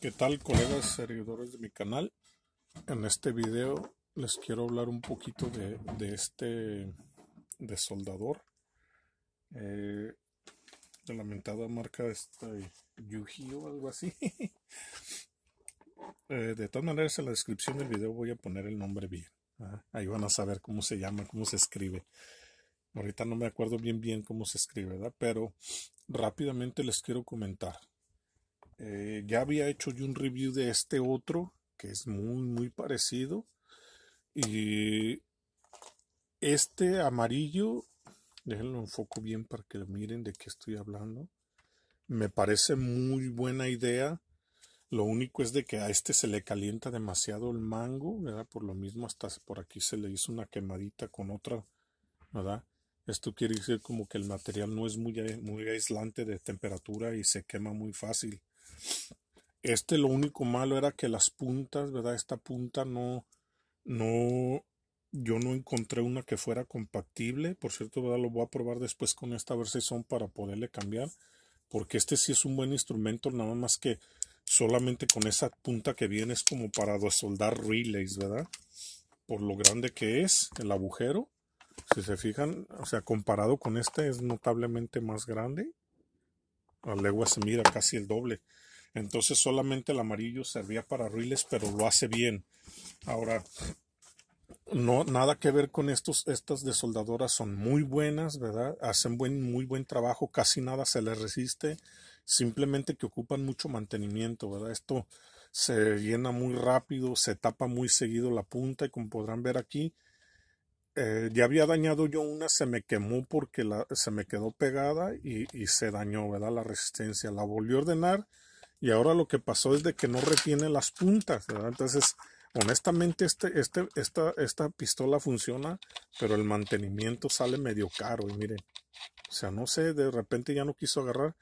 ¿Qué tal colegas seguidores de mi canal? En este video les quiero hablar un poquito de, este de soldador eh, de lamentada marca esta Yuji o algo así eh, de todas maneras en la descripción del video voy a poner el nombre bien ahí van a saber cómo se llama, cómo se escribe ahorita no me acuerdo bien bien cómo se escribe, pero rápidamente les quiero comentar eh, ya había hecho yo un review de este otro, que es muy, muy parecido. Y este amarillo, déjenlo enfoco bien para que lo miren de qué estoy hablando. Me parece muy buena idea. Lo único es de que a este se le calienta demasiado el mango, ¿verdad? Por lo mismo hasta por aquí se le hizo una quemadita con otra, ¿verdad? Esto quiere decir como que el material no es muy, eh, muy aislante de temperatura y se quema muy fácil. Este lo único malo era que las puntas, ¿verdad? Esta punta no, no, yo no encontré una que fuera compatible. Por cierto, ¿verdad? Lo voy a probar después con esta versión para poderle cambiar. Porque este sí es un buen instrumento, nada más que solamente con esa punta que viene es como para soldar relays, ¿verdad? Por lo grande que es el agujero. Si se fijan, o sea, comparado con este es notablemente más grande la legua se mira casi el doble. Entonces solamente el amarillo servía para riles, pero lo hace bien. Ahora, no, nada que ver con estos, estas de soldadoras son muy buenas, ¿verdad? Hacen buen, muy buen trabajo, casi nada se les resiste, simplemente que ocupan mucho mantenimiento, ¿verdad? Esto se llena muy rápido, se tapa muy seguido la punta y como podrán ver aquí, eh, ya había dañado yo una, se me quemó porque se me quedó pegada y, se dañó, ¿verdad? La resistencia. La volví a ordenar y ahora lo que pasó es de que no retiene las puntas, ¿verdad? Entonces, honestamente, este, este, esta, esta pistola funciona, pero el mantenimiento sale medio caro y miren, o sea, no sé, de repente ya no quiso agarrar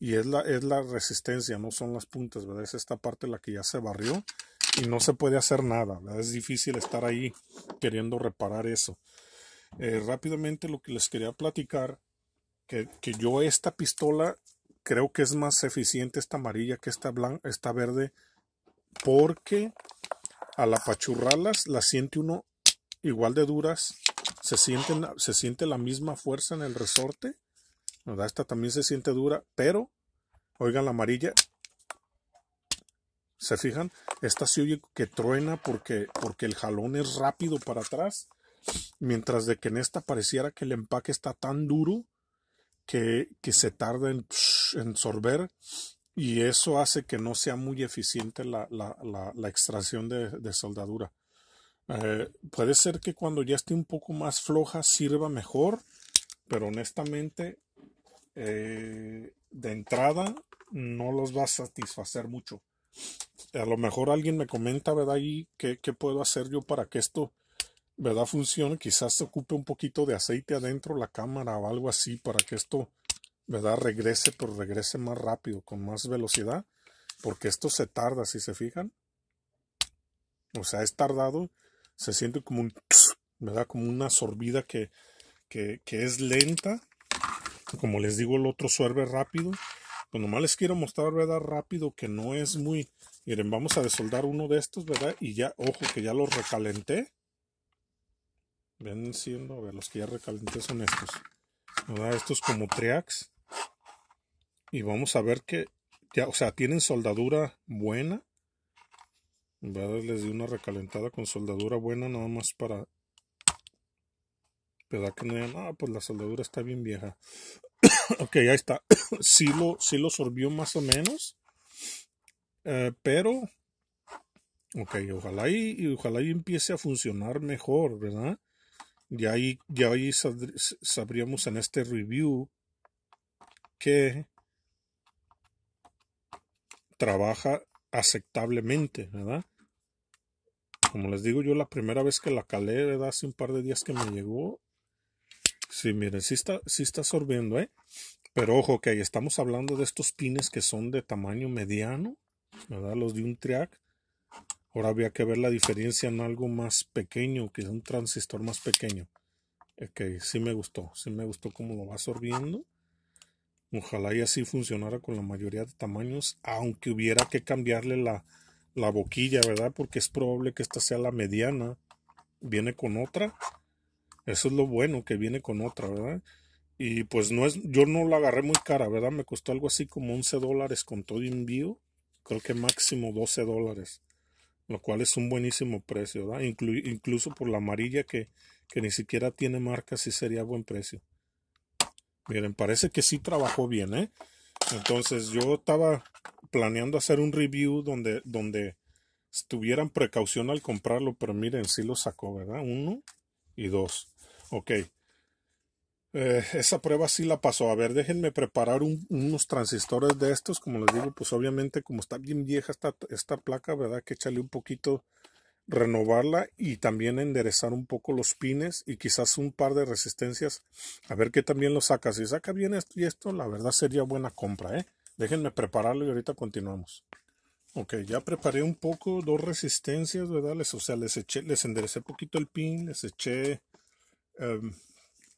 y es la, es la resistencia, no son las puntas, ¿verdad? Es esta parte la que ya se barrió y no se puede hacer nada. Es difícil estar ahí queriendo reparar eso. Eh, rápidamente lo que les quería platicar, que, yo esta pistola creo que es más eficiente esta amarilla que esta, blanca, esta verde, porque al apachurrarlas las siente uno igual de duras, se, sienten, se siente la misma fuerza en el resorte, ¿verdad? esta también se siente dura, pero, oigan, la amarilla ¿Se fijan? Esta se oye que truena porque, porque el jalón es rápido para atrás. Mientras de que en esta pareciera que el empaque está tan duro que, se tarda en, en, sorber y eso hace que no sea muy eficiente la, extracción de, soldadura. Eh, puede ser que cuando ya esté un poco más floja sirva mejor, pero honestamente eh, de entrada no los va a satisfacer mucho a lo mejor alguien me comenta, ¿verdad? Y qué, puedo hacer yo para que esto, ¿verdad? Funcione. Quizás se ocupe un poquito de aceite adentro la cámara o algo así para que esto, ¿verdad? Regrese, pero regrese más rápido, con más velocidad. Porque esto se tarda, si se fijan. O sea, es tardado. Se siente como un, ¿verdad? Como una sorbida que, que, que es lenta. Como les digo, el otro suerve rápido pues nomás les quiero mostrar, ¿verdad? Rápido que no es muy... Miren, vamos a desoldar uno de estos, ¿verdad? Y ya, ojo, que ya los recalenté. Ven siendo, a ver, los que ya recalenté son estos. ¿Verdad? Estos como triax. Y vamos a ver que ya, o sea, tienen soldadura buena. les a una recalentada con soldadura buena nada más para... ¿Verdad que no digan, ah, pues la soldadura está bien vieja? ok, ahí está. sí, lo, lo sorbió más o menos. Eh, pero, ok, ojalá y, ojalá y empiece a funcionar mejor, ¿verdad? Y ahí, ya ahí sabríamos en este review que trabaja aceptablemente, ¿verdad? Como les digo, yo la primera vez que la calé, ¿verdad? Hace un par de días que me llegó, Sí, miren, sí está, está sorbiendo, ¿eh? Pero ojo que estamos hablando de estos pines que son de tamaño mediano, ¿verdad? Los de un triac. Ahora había que ver la diferencia en algo más pequeño, que es un transistor más pequeño. Ok, eh, sí me gustó, sí me gustó cómo lo va sorbiendo. Ojalá y así funcionara con la mayoría de tamaños, aunque hubiera que cambiarle la, la boquilla, ¿verdad? Porque es probable que esta sea la mediana. Viene con otra. Eso es lo bueno que viene con otra, ¿verdad? Y pues no es, yo no la agarré muy cara, ¿verdad? Me costó algo así como 11 dólares con todo envío. Creo que máximo 12 dólares. Lo cual es un buenísimo precio, ¿verdad? incluso por la amarilla que, que ni siquiera tiene marca, sí sería buen precio. Miren, parece que sí trabajó bien, ¿eh? Entonces yo estaba planeando hacer un review donde, donde estuvieran precaución al comprarlo, pero miren, sí lo sacó, ¿verdad? Uno, y dos Ok. Eh, esa prueba sí la pasó. A ver, déjenme preparar unos transistores de estos. Como les digo, pues obviamente como está bien vieja esta, esta placa, ¿verdad? Que échale un poquito, renovarla y también enderezar un poco los pines y quizás un par de resistencias. A ver qué también lo saca. Si saca bien esto y esto, la verdad sería buena compra, ¿eh? Déjenme prepararlo y ahorita continuamos. Ok, ya preparé un poco, dos resistencias, ¿verdad? Les, o sea, les eché, les enderecé poquito el pin, les eché em,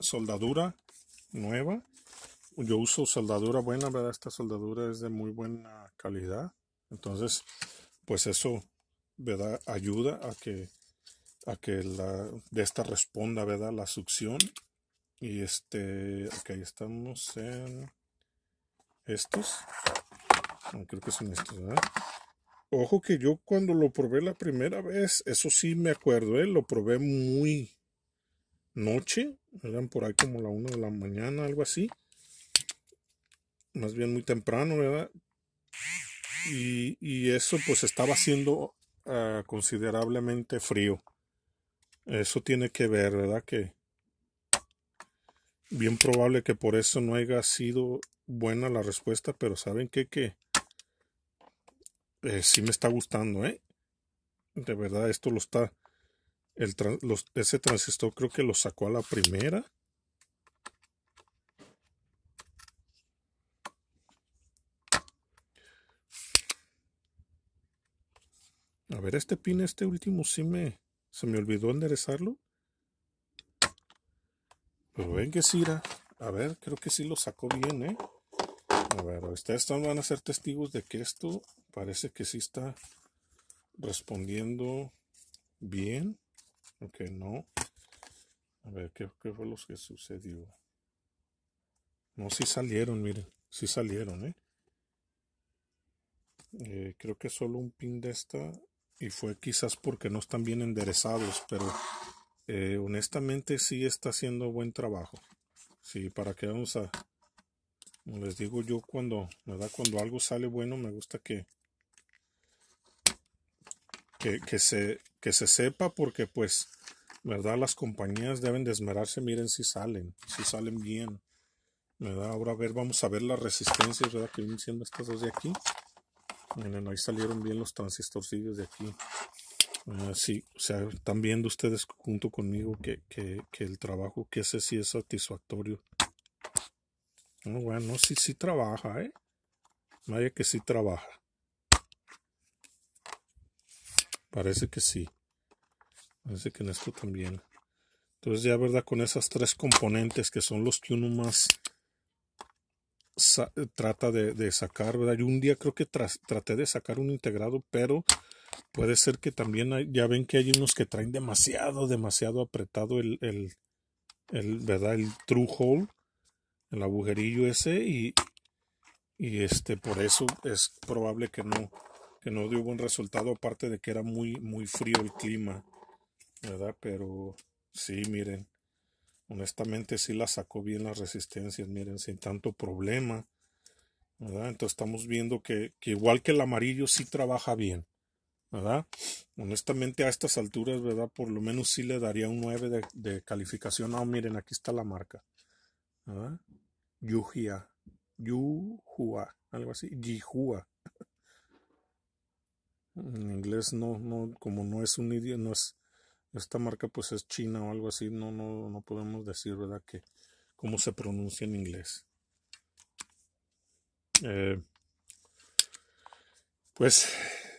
soldadura nueva. Yo uso soldadura buena, ¿verdad? Esta soldadura es de muy buena calidad. Entonces, pues eso, ¿verdad? Ayuda a que, a que la, de esta responda, ¿verdad? La succión. Y este, ok, estamos en estos. creo que son estos, ¿verdad? Ojo que yo cuando lo probé la primera vez, eso sí me acuerdo, ¿eh? lo probé muy noche, eran por ahí como la una de la mañana, algo así. Más bien muy temprano, ¿verdad? Y, eso pues estaba haciendo ah, considerablemente frío. Eso tiene que ver, ¿verdad? Que bien probable que por eso no haya sido buena la respuesta, pero ¿saben qué? Que si eh, sí me está gustando, ¿eh? De verdad, esto lo está... ese transistor creo que lo sacó a la primera. A ver, este pin, este último, sí me... Se me olvidó enderezarlo. Pero pues ven que sí, a ver, creo que sí lo sacó bien, ¿eh? A ver, ustedes van a ser testigos de que esto parece que sí está respondiendo bien. Ok, no. A ver, ¿qué, fue lo que sucedió? No, sí salieron, miren. Sí salieron, ¿eh? ¿eh? Creo que solo un pin de esta. Y fue quizás porque no están bien enderezados. Pero eh, honestamente sí está haciendo buen trabajo. Sí, para que vamos a como les digo yo cuando, ¿verdad? Cuando algo sale bueno me gusta que, que, se, sepa porque pues, ¿verdad? Las compañías deben desmerarse miren si salen, si salen bien. ¿verdad? Ahora a ver, vamos a ver las resistencias, ¿verdad? Que vienen siendo estas dos de aquí. Miren, ahí salieron bien los transistorcillos de aquí. Ah, sí, o sea, están viendo ustedes junto conmigo que, el trabajo que ese sí es satisfactorio. No, bueno, sí, sí trabaja, ¿eh? Vaya que sí trabaja. Parece que sí. Parece que en esto también. Entonces ya, ¿verdad? Con esas tres componentes que son los que uno más eh, trata de, sacar, ¿verdad? Yo un día creo que traté de sacar un integrado, pero puede ser que también ya ven que hay unos que traen demasiado, demasiado apretado el, el ¿verdad? El true hole el agujerillo ese y, este, por eso es probable que no, que no dio buen resultado, aparte de que era muy, muy frío el clima, ¿verdad? Pero sí, miren, honestamente sí la sacó bien las resistencias, miren, sin tanto problema. ¿verdad? Entonces estamos viendo que, igual que el amarillo sí trabaja bien, ¿verdad? Honestamente a estas alturas, ¿verdad? Por lo menos sí le daría un 9 de, calificación. Ah, miren, aquí está la marca, ¿verdad? Yujia, Yuhua, algo así, Yihua. En inglés no, no, como no es un idioma, no es, esta marca pues es china o algo así, no, no, no podemos decir, ¿verdad? Que cómo se pronuncia en inglés. Eh, pues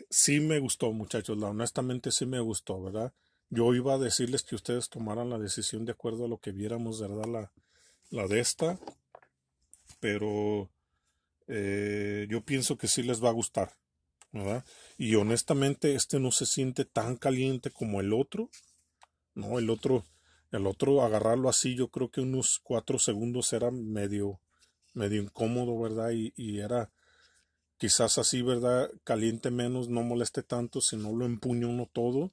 sí me gustó, muchachos, la honestamente sí me gustó, ¿verdad? Yo iba a decirles que ustedes tomaran la decisión de acuerdo a lo que viéramos, ¿verdad? La, la de esta, pero eh, yo pienso que sí les va a gustar, ¿verdad? Y honestamente este no se siente tan caliente como el otro, ¿no? El otro, el otro agarrarlo así, yo creo que unos cuatro segundos era medio, medio incómodo, ¿verdad? Y, era quizás así, ¿verdad? Caliente menos, no moleste tanto, si no lo empuño uno todo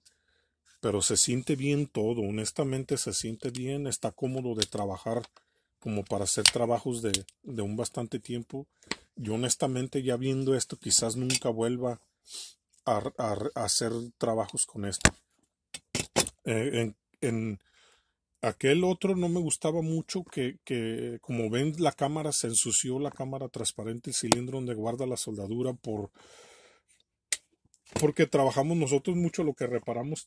pero se siente bien todo, honestamente se siente bien, está cómodo de trabajar como para hacer trabajos de, un bastante tiempo. Yo honestamente ya viendo esto quizás nunca vuelva a, hacer trabajos con esto. Eh, en, aquel otro no me gustaba mucho que, como ven la cámara se ensució la cámara transparente el cilindro donde guarda la soldadura por porque trabajamos nosotros mucho lo que reparamos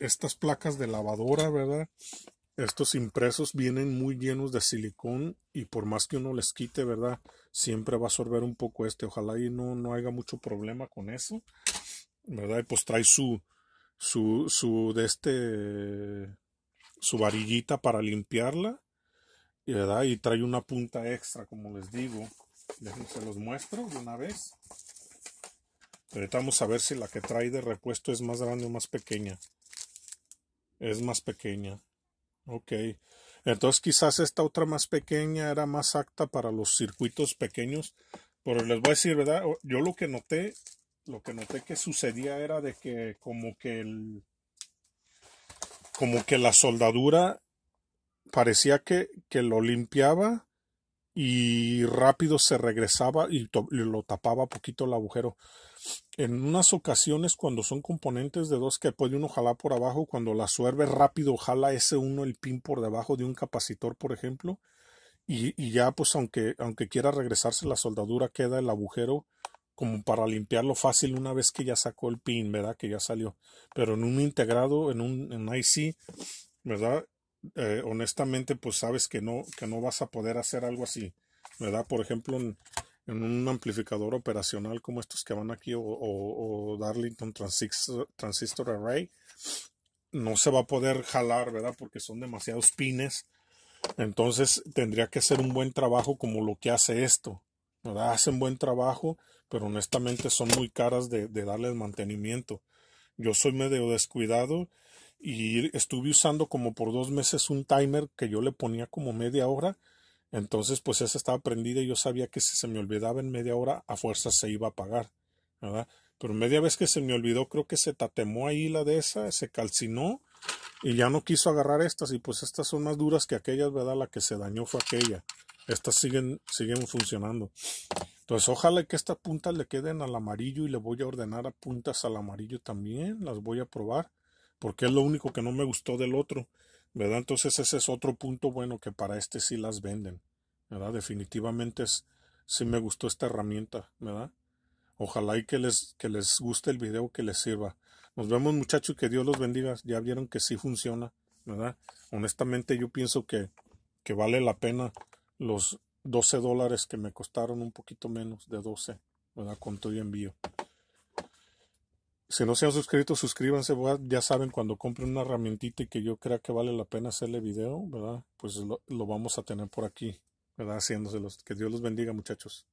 estas placas de lavadora verdad estos impresos vienen muy llenos de silicón y por más que uno les quite, ¿verdad? Siempre va a absorber un poco este. Ojalá y no, no haya mucho problema con eso, ¿verdad? Y pues trae su, su, su, de este, su varillita para limpiarla, ¿verdad? Y trae una punta extra, como les digo. Déjenme se los muestro de una vez. Ahorita vamos a ver si la que trae de repuesto es más grande o más pequeña. Es más pequeña. Ok. Entonces quizás esta otra más pequeña era más apta para los circuitos pequeños. Pero les voy a decir, ¿verdad? Yo lo que noté, lo que noté que sucedía era de que como que el, como que la soldadura parecía que, que lo limpiaba y rápido se regresaba y lo tapaba poquito el agujero en unas ocasiones cuando son componentes de dos que puede uno jalar por abajo, cuando la suerve rápido jala ese uno el pin por debajo de un capacitor, por ejemplo, y, y, ya pues aunque, aunque quiera regresarse la soldadura queda el agujero como para limpiarlo fácil una vez que ya sacó el pin, ¿verdad? Que ya salió. Pero en un integrado, en un en IC, ¿verdad? Eh, honestamente pues sabes que no, que no vas a poder hacer algo así, ¿verdad? Por ejemplo, en, en un amplificador operacional como estos que van aquí o, Darlington transistor, Array, no se va a poder jalar, ¿verdad? Porque son demasiados pines. Entonces tendría que hacer un buen trabajo como lo que hace esto, ¿verdad? Hacen buen trabajo, pero honestamente son muy caras de, de darles mantenimiento. Yo soy medio descuidado y estuve usando como por dos meses un timer que yo le ponía como media hora entonces, pues esa estaba prendida y yo sabía que si se me olvidaba en media hora, a fuerza se iba a apagar, ¿verdad? Pero media vez que se me olvidó, creo que se tatemó ahí la de esa, se calcinó y ya no quiso agarrar estas y pues estas son más duras que aquellas, ¿verdad? La que se dañó fue aquella. Estas siguen, siguen funcionando. Entonces, ojalá que estas puntas le queden al amarillo y le voy a ordenar a puntas al amarillo también. Las voy a probar porque es lo único que no me gustó del otro. ¿verdad? Entonces ese es otro punto bueno que para este sí las venden, ¿verdad? Definitivamente es, sí me gustó esta herramienta, ¿verdad? Ojalá y que les, que les guste el video, que les sirva. Nos vemos muchachos, que Dios los bendiga. Ya vieron que sí funciona, ¿verdad? Honestamente yo pienso que, que vale la pena los 12 dólares que me costaron un poquito menos de 12, ¿verdad? Con todo y envío. Si no se han suscrito, suscríbanse, ya saben, cuando compren una herramientita y que yo crea que vale la pena hacerle video, ¿verdad? Pues lo, lo vamos a tener por aquí, ¿verdad? Haciéndoselos. Que Dios los bendiga, muchachos.